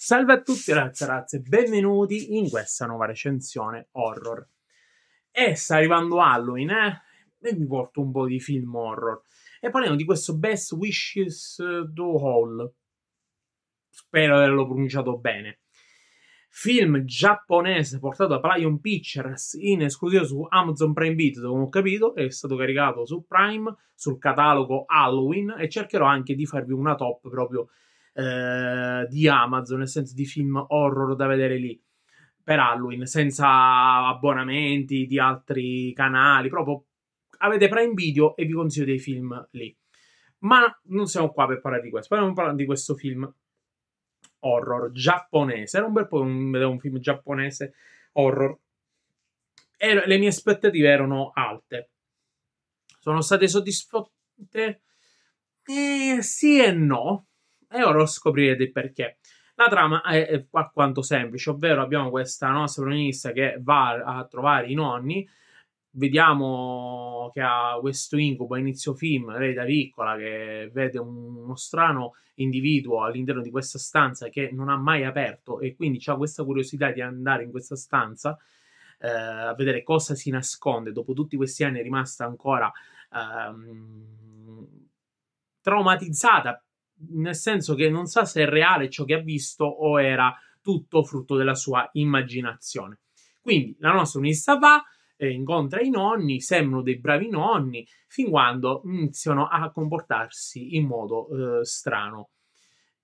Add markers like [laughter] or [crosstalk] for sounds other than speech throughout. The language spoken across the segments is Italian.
Salve a tutti ragazzi e ragazze, benvenuti in questa nuova recensione horror. E sta arrivando Halloween, eh? E mi porto un po' di film horror. E parliamo di questo Best Wishes Do eh, Hall. Spero di averlo pronunciato bene. Film giapponese portato da Palion Pictures in esclusiva su Amazon Prime Video, come ho capito, è stato caricato su Prime, sul catalogo Halloween e cercherò anche di farvi una top proprio eh, di Amazon, nel senso di film horror da vedere lì per Halloween, senza abbonamenti di altri canali, proprio avete Prime Video e vi consiglio dei film lì. Ma non siamo qua per parlare di questo, parliamo di questo film horror giapponese. Era un bel po' un, un film giapponese horror. E le mie aspettative erano alte. Sono state soddisfatte? Eh, sì e no. E ora scoprirete il perché. La trama è alquanto semplice, ovvero abbiamo questa nostra protagonista che va a trovare i nonni. Vediamo che ha questo incubo a inizio film, lei da piccola che vede uno strano individuo all'interno di questa stanza che non ha mai aperto e quindi ha questa curiosità di andare in questa stanza eh, a vedere cosa si nasconde. Dopo tutti questi anni è rimasta ancora ehm, traumatizzata nel senso che non sa se è reale ciò che ha visto o era tutto frutto della sua immaginazione. Quindi la nostra unista va, eh, incontra i nonni, sembrano dei bravi nonni, fin quando iniziano a comportarsi in modo eh, strano.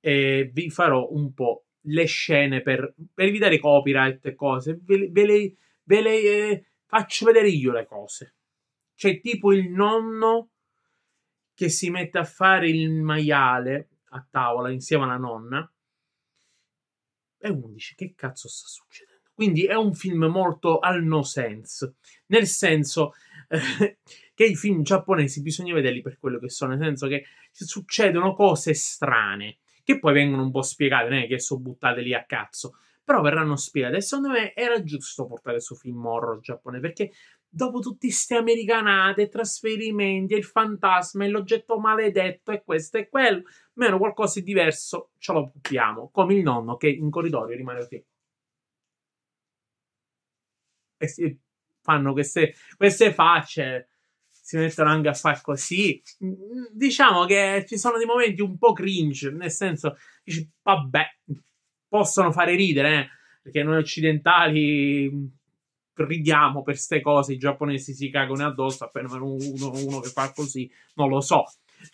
E vi farò un po' le scene per, per evitare copyright e cose, ve, ve le, ve le eh, faccio vedere io le cose. C'è tipo il nonno che si mette a fare il maiale a tavola insieme alla nonna e uno dice che cazzo sta succedendo? Quindi è un film molto al no sense, nel senso eh, che i film giapponesi bisogna vederli per quello che sono, nel senso che succedono cose strane che poi vengono un po' spiegate, non è che sono buttate lì a cazzo, però verranno spiegate. secondo me era giusto portare su film horror giapponese perché dopo tutte queste americanate, trasferimenti, il fantasma, l'oggetto maledetto e questo e quello, meno qualcosa di diverso ce lo puppiamo, come il nonno che in corridoio rimane qui. E si fanno queste, queste facce, si mettono anche a fare così. Diciamo che ci sono dei momenti un po' cringe, nel senso, dici, vabbè, possono fare ridere, eh? perché noi occidentali ridiamo per queste cose, i giapponesi si cagano addosso, appena uno, uno che fa così, non lo so.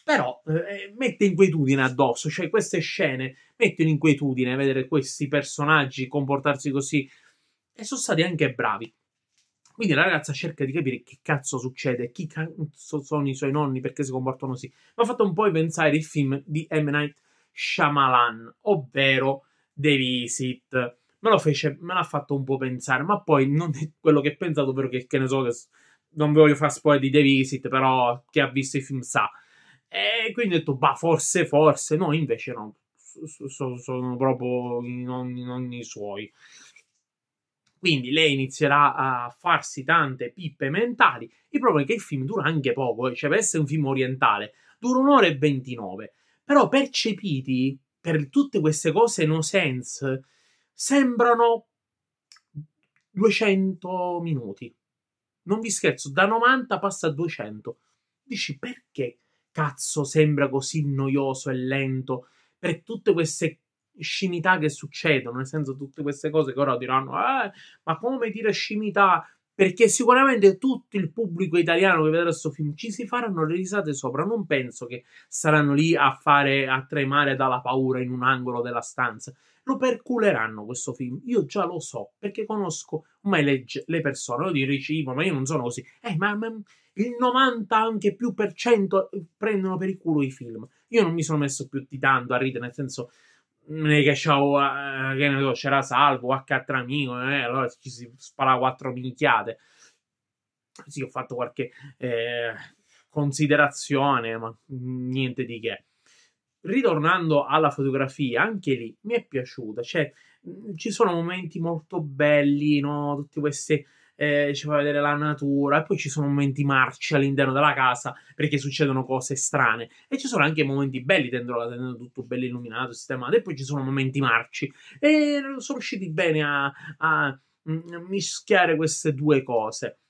Però eh, eh, mette inquietudine addosso, cioè queste scene mettono inquietudine vedere questi personaggi comportarsi così e sono stati anche bravi. Quindi la ragazza cerca di capire che cazzo succede, chi cazzo sono i suoi nonni, perché si comportano così. Mi ha fatto un po' pensare il film di M. Night Shyamalan, ovvero The Visit me lo fece, me l'ha fatto un po' pensare, ma poi non è quello che pensavo, ovvero che, che ne so, che non voglio far spoiler di The Visit, però chi ha visto i film sa. E quindi ho detto, bah, forse, forse, no, invece no, so, sono proprio in ogni, in suoi. Quindi lei inizierà a farsi tante pippe mentali. Il problema è che il film dura anche poco, eh, cioè per essere un film orientale, dura un'ora e 29. Però percepiti per tutte queste cose no sense, sembrano 200 minuti. Non vi scherzo, da 90 passa a 200. Dici perché cazzo sembra così noioso e lento per tutte queste scimità che succedono, nel senso tutte queste cose che ora diranno, eh, ma come dire scimità? perché sicuramente tutto il pubblico italiano che vedrà questo film ci si faranno le risate sopra. Non penso che saranno lì a fare a tremare dalla paura in un angolo della stanza. Lo perculeranno questo film. Io già lo so perché conosco mai le, le persone. Lo dico, Ivo, ma io non sono così. Eh, ma, ma il 90 anche più per cento eh, prendono per il culo i film. Io non mi sono messo più di tanto a ridere, nel senso mica c'ho, eh, che ne so, c'era Salvo, H3 amico, eh, allora ci si spara quattro minchiate. Sì, ho fatto qualche eh, considerazione, ma niente di che. Ritornando alla fotografia, anche lì mi è piaciuta, cioè ci sono momenti molto belli, no? Tutte queste eh, ci fa vedere la natura e poi ci sono momenti marci all'interno della casa perché succedono cose strane e ci sono anche momenti belli dentro la tenda, tutto bello illuminato, sistemato e poi ci sono momenti marci e sono riusciti bene a, a mm, mischiare queste due cose.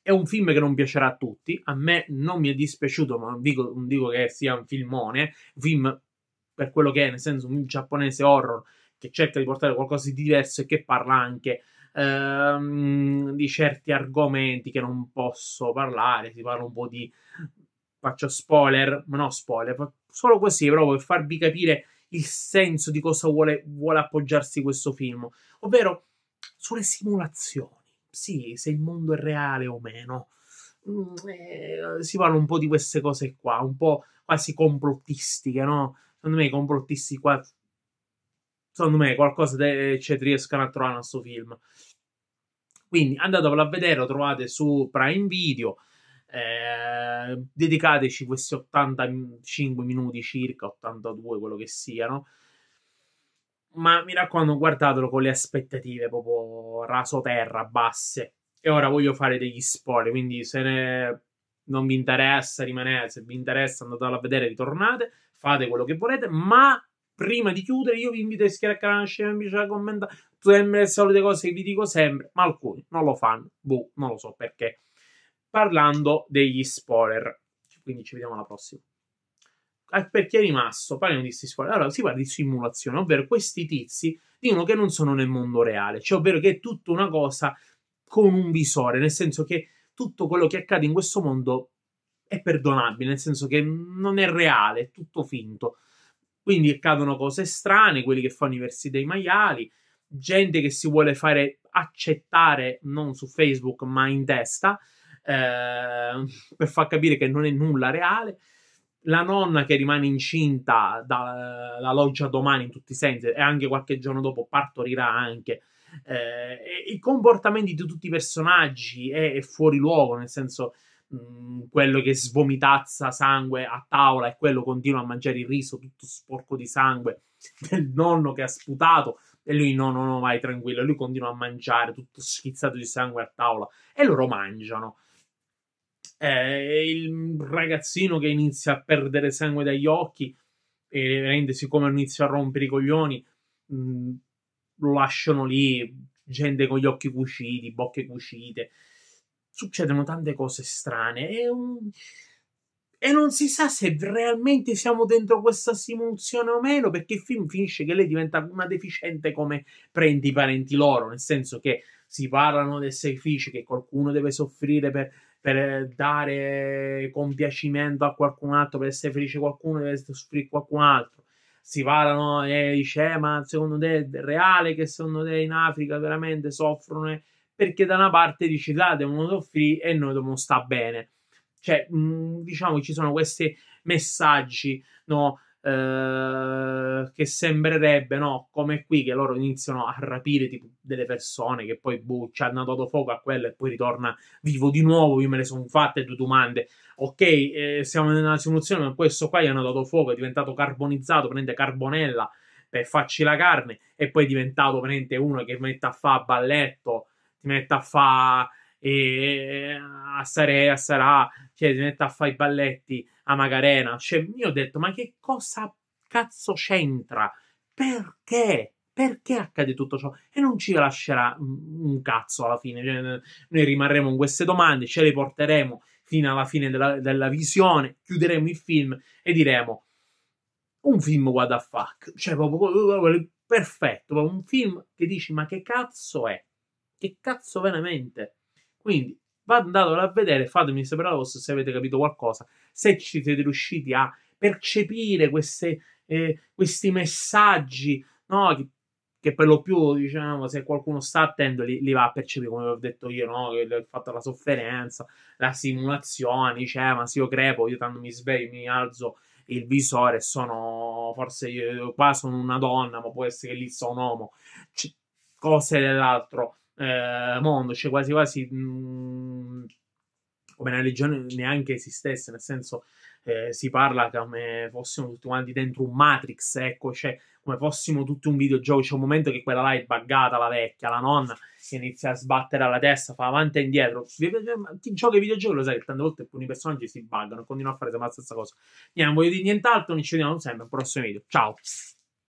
È un film che non piacerà a tutti, a me non mi è dispiaciuto, ma non dico, non dico che sia un filmone, un film per quello che è, nel senso un giapponese horror che cerca di portare qualcosa di diverso e che parla anche ehm, di certi argomenti che non posso parlare. Si parla un po' di. Faccio spoiler, ma no spoiler, solo così proprio per farvi capire il senso di cosa vuole, vuole appoggiarsi questo film, ovvero sulle simulazioni. Sì, se il mondo è reale o meno. Mm, eh, si parla un po' di queste cose qua, un po' quasi complottistiche, no? Secondo me i complottisti qua secondo me qualcosa de- ci riescano a trovare nel suo film. Quindi andatevelo a vedere, lo trovate su Prime Video. Eh, dedicateci questi 85 minuti circa, 82 quello che siano. Ma mi raccomando, guardatelo con le aspettative proprio raso terra, basse. E ora voglio fare degli spoiler, quindi se ne... non vi interessa rimanere, se vi interessa andatelo a vedere, ritornate, fate quello che volete, ma prima di chiudere, io vi invito a iscrivervi al canale, a lasciare a commentare, tutte le solite cose che vi dico sempre, ma alcuni non lo fanno, boh, non lo so perché. Parlando degli spoiler, quindi ci vediamo alla prossima. Eh, per chi è rimasto, parliamo di questi spoiler. Allora, si parla di simulazione, ovvero questi tizi dicono che non sono nel mondo reale, cioè ovvero che è tutta una cosa con un visore, nel senso che tutto quello che accade in questo mondo è perdonabile, nel senso che non è reale, è tutto finto. Quindi accadono cose strane, quelli che fanno i versi dei maiali, gente che si vuole fare accettare non su Facebook ma in testa eh, [laughs] per far capire che non è nulla reale. La nonna che rimane incinta dalla loggia domani in tutti i sensi e anche qualche giorno dopo partorirà anche. Eh, i comportamenti di tutti i personaggi è, è fuori luogo, nel senso Mm, quello che svomitazza sangue a tavola e quello continua a mangiare il riso tutto sporco di sangue [laughs] del nonno che ha sputato e lui no, no, no, vai tranquillo, lui continua a mangiare tutto schizzato di sangue a tavola e loro mangiano. Eh, il ragazzino che inizia a perdere sangue dagli occhi e rendersi come inizia a rompere i coglioni, mh, mm, lo lasciano lì, gente con gli occhi cuciti, bocche cucite succedono tante cose strane e, um, e non si sa se realmente siamo dentro questa simulazione o meno perché il film finisce che lei diventa una deficiente come prende i parenti loro, nel senso che si parlano del sacrificio che qualcuno deve soffrire per, per dare compiacimento a qualcun altro, per essere felice qualcuno deve soffrire qualcun altro si parlano e dice eh, ma secondo te è reale che secondo te in Africa veramente soffrono perché da una parte dici là devono soffrire e noi dobbiamo sta bene. Cioè, mh, mhmm, diciamo ci sono questi messaggi, no? Ehm, che sembrerebbe, no? Come qui che loro iniziano a rapire tipo, delle persone che poi boh, ci hanno dato fuoco a quello e poi ritorna vivo di nuovo. Io me ne sono fatte due domande. Ok, eh, siamo nella soluzione, ma questo qua gli hanno dato fuoco, è diventato carbonizzato, prende carbonella per farci la carne e poi è diventato prende uno che mette a fare balletto smetta a fare e a Sarea, a Sarà, cioè si mette a fare i balletti a Magarena. Cioè, io ho detto, ma che cosa cazzo c'entra? Perché? Perché accade tutto ciò? E non ci lascerà un cazzo alla fine. Cioè, noi rimarremo con queste domande, ce le porteremo fino alla fine della, della visione, chiuderemo il film e diremo un film what the fuck, cioè proprio, proprio perfetto, proprio un film che dici ma che cazzo è? che cazzo veramente? Quindi andatelo a vedere, fatemi sapere la vostra se avete capito qualcosa, se ci siete riusciti a percepire queste, eh, questi messaggi, no? Che, che, per lo più, diciamo, se qualcuno sta attento li, li va a percepire, come ho detto io, no? ho fatto la sofferenza, la simulazione, dice, eh, ma se io crepo, io tanto mi sveglio, mi alzo il visore, sono forse io, qua sono una donna, ma può essere che lì sono un uomo, C- cioè, cose dell'altro eh, mondo, cioè quasi quasi mh, mm, come una religione neanche esistesse, nel senso eh, si parla come fossimo tutti quanti dentro un Matrix, ecco, cioè come fossimo tutti un videogioco, c'è un momento che quella là è buggata, la vecchia, la nonna, che inizia a sbattere alla testa, fa avanti e indietro, chi gioca i videogiochi lo sai che tante volte alcuni personaggi si buggano, continuano a fare sempre la stessa cosa. Niente, non voglio dire nient'altro, non ci vediamo sempre, al prossimo video, ciao!